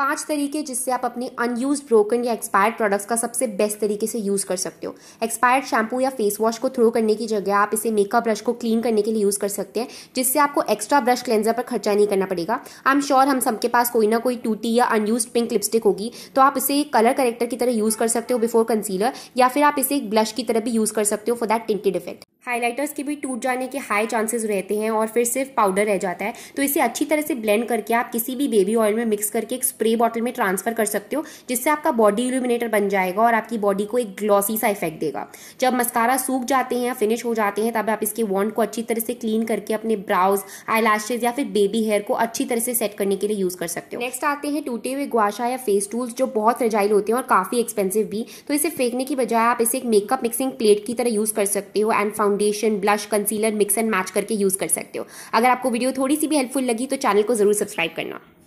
पांच तरीके जिससे आप अपने अनयूज ब्रोकन या एक्सपायर्ड प्रोडक्ट्स का सबसे बेस्ट तरीके से यूज़ कर सकते हो एक्सपायर्ड शैम्पू या फेस वॉश को थ्रो करने की जगह आप इसे मेकअप ब्रश को क्लीन करने के लिए यूज़ कर सकते हैं जिससे आपको एक्स्ट्रा ब्रश क्लेंजर पर खर्चा नहीं करना पड़ेगा आई एम श्योर हम सबके पास कोई ना कोई टूटी या अनयूज पिंक लिपस्टिक होगी तो आप इसे कलर करेक्टर की तरह यूज़ कर सकते हो बिफोर कंसीलर या फिर आप इसे एक ब्लश की तरह भी यूज़ कर सकते हो for that tinted effect highlighters के भी टूट जाने के हाई चांसेस रहते हैं और फिर सिर्फ पाउडर रह जाता है तो इसे अच्छी तरह से ब्लेंड करके आप किसी भी बेबी ऑयल में मिक्स करके एक स्प्रे बॉटल में ट्रांसफर कर सकते हो जिससे आपका बॉडी इल्यूमिनेटर बन जाएगा और आपकी बॉडी को एक ग्लॉसी सा इफेक्ट देगा जब मस्कारा सूख जाते हैं या फिनिश हो जाते हैं तब आप इसके वॉन्ड को अच्छी तरह से क्लीन करके अपने ब्राउज आई या फिर बेबी हेयर को अच्छी तरह से सेट करने के लिए यूज कर सकते हो नेक्स्ट आते हैं टूटे हुए ग्वाशा या फेस टूल्स जो बहुत रजाइल होते हैं और काफी एक्सपेंसिव भी तो इसे फेंकने की बजाय आप इसे एक मेकअप मिक्सिंग प्लेट की तरह यूज कर सकते हो and found foundation blush concealer mix and match करके यूज़ कर सकते हो अगर आपको वीडियो थोड़ी सी भी हेल्पफुल लगी तो चैनल को ज़रूर सब्सक्राइब करना